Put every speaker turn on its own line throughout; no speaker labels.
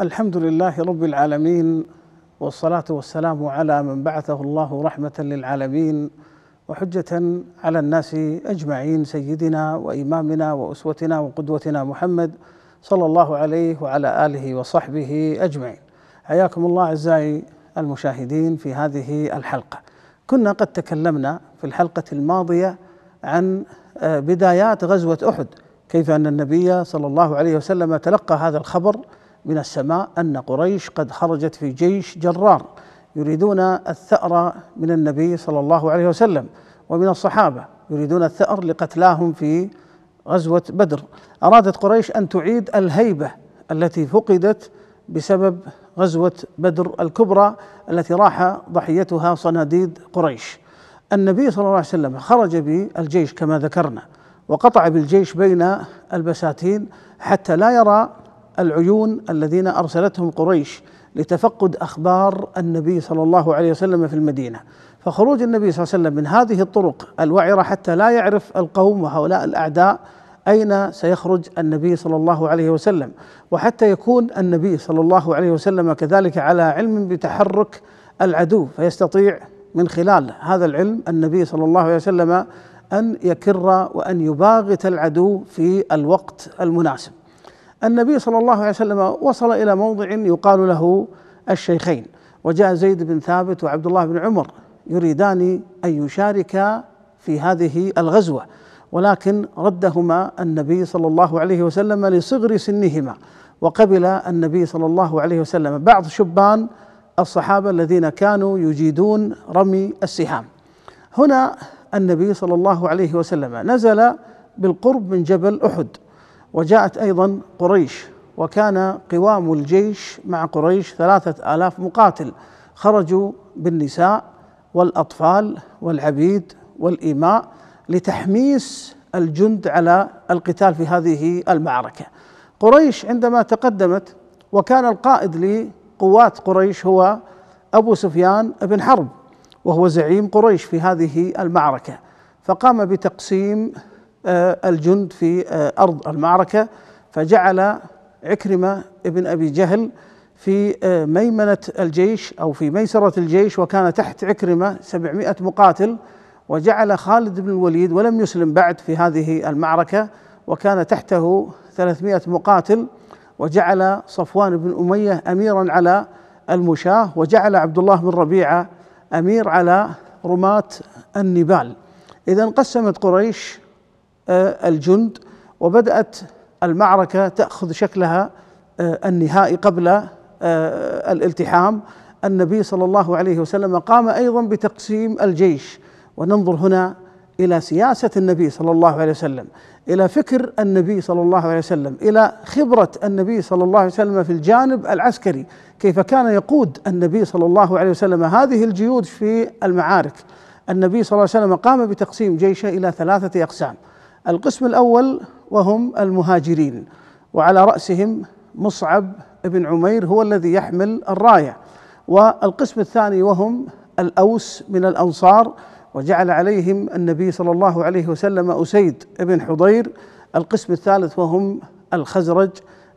الحمد لله رب العالمين والصلاة والسلام على من بعثه الله رحمة للعالمين وحجة على الناس أجمعين سيدنا وإمامنا وأسوتنا وقدوتنا محمد صلى الله عليه وعلى آله وصحبه أجمعين حياكم الله أعزائي المشاهدين في هذه الحلقة كنا قد تكلمنا في الحلقة الماضية عن آه، بدايات غزوة أحد كيف أن النبي صلى الله عليه وسلم تلقى هذا الخبر من السماء ان قريش قد خرجت في جيش جرار يريدون الثأر من النبي صلى الله عليه وسلم ومن الصحابه يريدون الثأر لقتلاهم في غزوه بدر ارادت قريش ان تعيد الهيبه التي فقدت بسبب غزوه بدر الكبرى التي راح ضحيتها صناديد قريش النبي صلى الله عليه وسلم خرج بالجيش كما ذكرنا وقطع بالجيش بين البساتين حتى لا يرى العيون الذين ارسلتهم قريش لتفقد اخبار النبي صلى الله عليه وسلم في المدينه فخروج النبي صلى الله عليه وسلم من هذه الطرق الوعره حتى لا يعرف القوم وهؤلاء الاعداء اين سيخرج النبي صلى الله عليه وسلم وحتى يكون النبي صلى الله عليه وسلم كذلك على علم بتحرك العدو فيستطيع من خلال هذا العلم النبي صلى الله عليه وسلم ان يكر وان يباغت العدو في الوقت المناسب النبي صلى الله عليه وسلم وصل إلى موضع يقال له الشيخين وجاء زيد بن ثابت وعبد الله بن عمر يريدان أن يشاركا في هذه الغزوة ولكن ردهما النبي صلى الله عليه وسلم لصغر سنهما وقبل النبي صلى الله عليه وسلم بعض شبان الصحابه الذين كانوا يجيدون رمي السهام. هنا النبي صلى الله عليه وسلم نزل بالقرب من جبل احد وجاءت أيضا قريش وكان قوام الجيش مع قريش ثلاثة آلاف مقاتل خرجوا بالنساء والأطفال والعبيد والإماء لتحميس الجند على القتال في هذه المعركة قريش عندما تقدمت وكان القائد لقوات قريش هو أبو سفيان بن حرب وهو زعيم قريش في هذه المعركة فقام بتقسيم آه، الجند في آه، أرض المعركة فجعل عكرمة ابن أبي جهل في آه، ميمنة الجيش أو في ميسرة الجيش وكان تحت عكرمة سبعمائة مقاتل وجعل خالد بن الوليد ولم يسلم بعد في هذه المعركة وكان تحته ثلاثمائة مقاتل وجعل صفوان بن أمية أميرا على المشاة وجعل عبد الله بن ربيعة أمير على رماة النبال إذا قسمت قريش آه، الجند وبدات المعركه تاخذ شكلها آه، النهائي قبل آه، الالتحام النبي صلى الله عليه وسلم قام ايضا بتقسيم الجيش وننظر هنا الى سياسه النبي صلى الله عليه وسلم الى فكر النبي صلى الله عليه وسلم الى خبره النبي صلى الله عليه وسلم في الجانب العسكري كيف كان يقود النبي صلى الله عليه وسلم هذه الجيود في المعارك النبي صلى الله عليه وسلم قام بتقسيم جيشه الى ثلاثه اقسام القسم الاول وهم المهاجرين وعلى راسهم مصعب بن عمير هو الذي يحمل الرايه والقسم الثاني وهم الاوس من الانصار وجعل عليهم النبي صلى الله عليه وسلم اسيد بن حضير القسم الثالث وهم الخزرج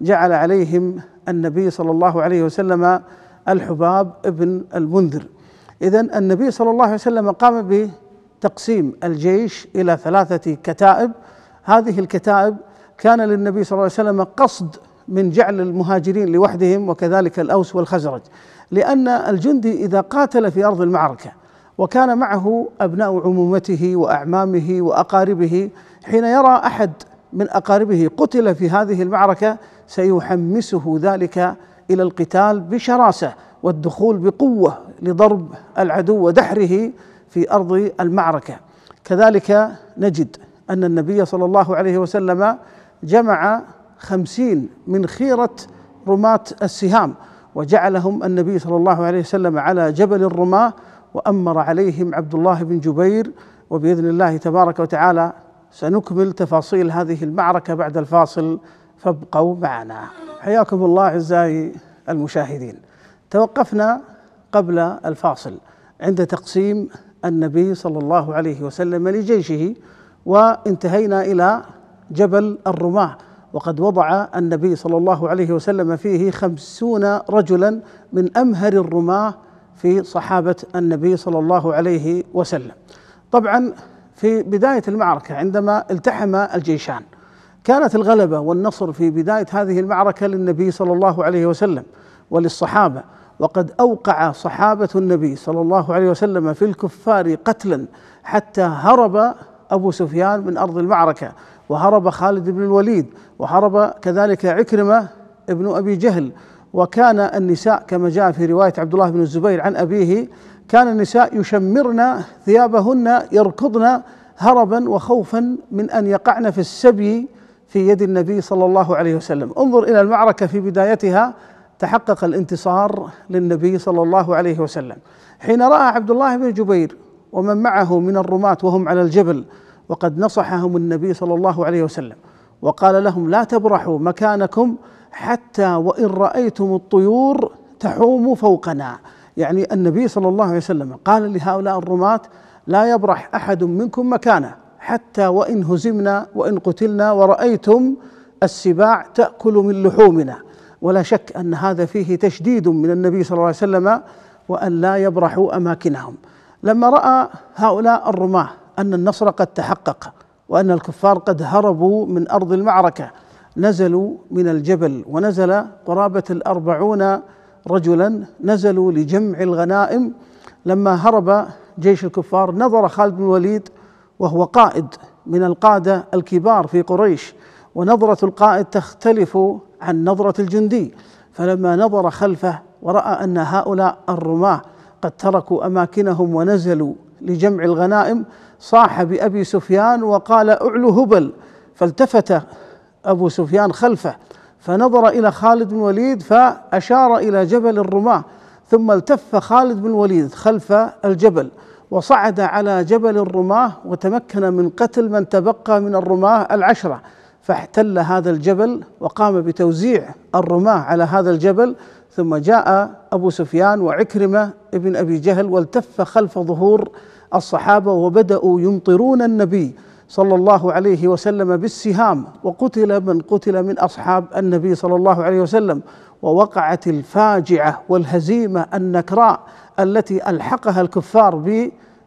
جعل عليهم النبي صلى الله عليه وسلم الحباب بن المنذر اذا النبي صلى الله عليه وسلم قام تقسيم الجيش الى ثلاثه كتائب هذه الكتائب كان للنبي صلى الله عليه وسلم قصد من جعل المهاجرين لوحدهم وكذلك الاوس والخزرج لان الجندي اذا قاتل في ارض المعركه وكان معه ابناء عمومته واعمامه واقاربه حين يرى احد من اقاربه قتل في هذه المعركه سيحمسه ذلك الى القتال بشراسه والدخول بقوه لضرب العدو ودحره في ارض المعركه كذلك نجد ان النبي صلى الله عليه وسلم جمع خمسين من خيره رماه السهام وجعلهم النبي صلى الله عليه وسلم على جبل الرماه وامر عليهم عبد الله بن جبير وباذن الله تبارك وتعالى سنكمل تفاصيل هذه المعركه بعد الفاصل فابقوا معنا حياكم الله اعزائي المشاهدين توقفنا قبل الفاصل عند تقسيم النبي صلى الله عليه وسلم لجيشه وانتهينا الى جبل الرماه وقد وضع النبي صلى الله عليه وسلم فيه خمسون رجلا من امهر الرماه في صحابه النبي صلى الله عليه وسلم. طبعا في بدايه المعركه عندما التحم الجيشان كانت الغلبه والنصر في بدايه هذه المعركه للنبي صلى الله عليه وسلم وللصحابه وقد اوقع صحابه النبي صلى الله عليه وسلم في الكفار قتلا حتى هرب ابو سفيان من ارض المعركه وهرب خالد بن الوليد وهرب كذلك عكرمه ابن ابي جهل وكان النساء كما جاء في روايه عبد الله بن الزبير عن ابيه كان النساء يشمرن ثيابهن يركضن هربا وخوفا من ان يقعن في السبي في يد النبي صلى الله عليه وسلم انظر الى المعركه في بدايتها تحقق الانتصار للنبي صلى الله عليه وسلم حين راى عبد الله بن جبير ومن معه من الرماة وهم على الجبل وقد نصحهم النبي صلى الله عليه وسلم وقال لهم لا تبرحوا مكانكم حتى وان رايتم الطيور تحوم فوقنا يعني النبي صلى الله عليه وسلم قال لهؤلاء الرماة لا يبرح احد منكم مكانه حتى وان هزمنا وان قتلنا ورايتم السباع تاكل من لحومنا ولا شك ان هذا فيه تشديد من النبي صلى الله عليه وسلم وان لا يبرحوا اماكنهم لما راى هؤلاء الرماه ان النصر قد تحقق وان الكفار قد هربوا من ارض المعركه نزلوا من الجبل ونزل قرابه الاربعون رجلا نزلوا لجمع الغنائم لما هرب جيش الكفار نظر خالد بن الوليد وهو قائد من القاده الكبار في قريش ونظره القائد تختلف عن نظرة الجندي فلما نظر خلفه ورأى أن هؤلاء الرماة قد تركوا أماكنهم ونزلوا لجمع الغنائم صاح بأبي سفيان وقال أعلو هبل فالتفت أبو سفيان خلفه فنظر إلى خالد بن الوليد فأشار إلى جبل الرماة ثم التف خالد بن الوليد خلف الجبل وصعد على جبل الرماة وتمكن من قتل من تبقى من الرماة العشرة فاحتل هذا الجبل وقام بتوزيع الرماة على هذا الجبل ثم جاء ابو سفيان وعكرمه ابن ابي جهل والتف خلف ظهور الصحابه وبداوا يمطرون النبي صلى الله عليه وسلم بالسهام وقتل من قتل من اصحاب النبي صلى الله عليه وسلم ووقعت الفاجعه والهزيمه النكراء التي الحقها الكفار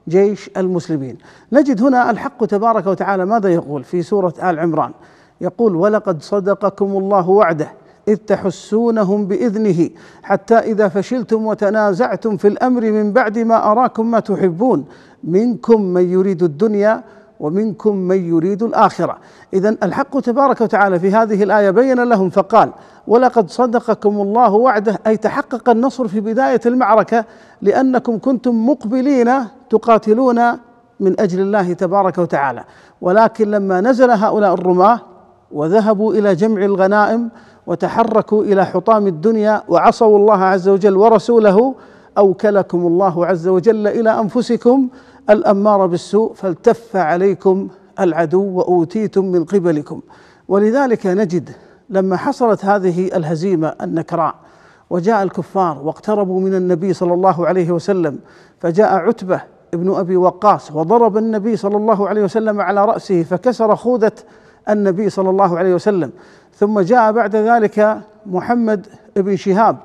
بجيش المسلمين. نجد هنا الحق تبارك وتعالى ماذا يقول في سوره ال عمران؟ يقول ولقد صدقكم الله وعده اذ تحسونهم باذنه حتى اذا فشلتم وتنازعتم في الامر من بعد ما اراكم ما تحبون منكم من يريد الدنيا ومنكم من يريد الاخره اذا الحق تبارك وتعالى في هذه الايه بين لهم فقال ولقد صدقكم الله وعده اي تحقق النصر في بدايه المعركه لانكم كنتم مقبلين تقاتلون من اجل الله تبارك وتعالى ولكن لما نزل هؤلاء الرماه وذهبوا الى جمع الغنائم وتحركوا الى حطام الدنيا وعصوا الله عز وجل ورسوله اوكلكم الله عز وجل الى انفسكم الاماره بالسوء فالتف عليكم العدو واوتيتم من قبلكم ولذلك نجد لما حصلت هذه الهزيمه النكراء وجاء الكفار واقتربوا من النبي صلى الله عليه وسلم فجاء عتبه ابن ابي وقاص وضرب النبي صلى الله عليه وسلم على راسه فكسر خوذه النبي صلى الله عليه وسلم ثم جاء بعد ذلك محمد بن شهاب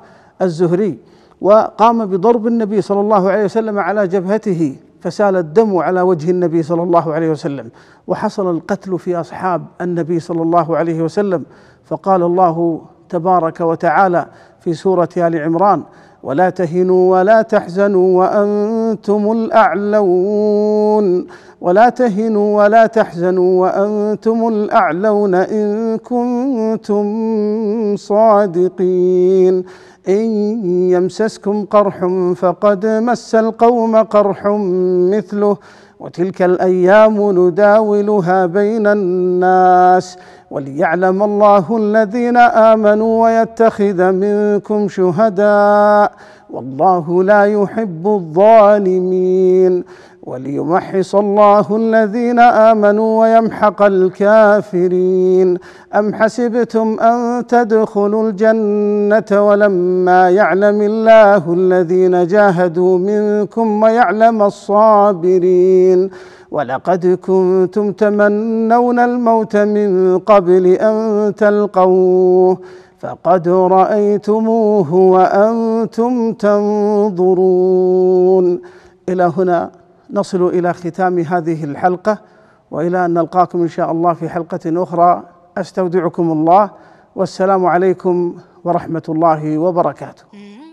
الزهري وقام بضرب النبي صلى الله عليه وسلم على جبهته فسال الدم على وجه النبي صلى الله عليه وسلم وحصل القتل في اصحاب النبي صلى الله عليه وسلم فقال الله تبارك وتعالى في سوره ال عمران ولا تهنوا ولا تحزنوا وانتم الاعلون ولا تهنوا ولا تحزنوا وانتم الاعلون ان كنتم صادقين ان يمسسكم قرح فقد مس القوم قرح مثله وتلك الايام نداولها بين الناس وليعلم الله الذين امنوا ويتخذ منكم شهداء والله لا يحب الظالمين وليمحص الله الذين امنوا ويمحق الكافرين ام حسبتم ان تدخلوا الجنه ولما يعلم الله الذين جاهدوا منكم ويعلم الصابرين ولقد كنتم تمنون الموت من قبل ان تلقوه فقد رايتموه وانتم تنظرون الى هنا نصل الى ختام هذه الحلقه والى ان نلقاكم ان شاء الله في حلقه اخرى استودعكم الله والسلام عليكم ورحمه الله وبركاته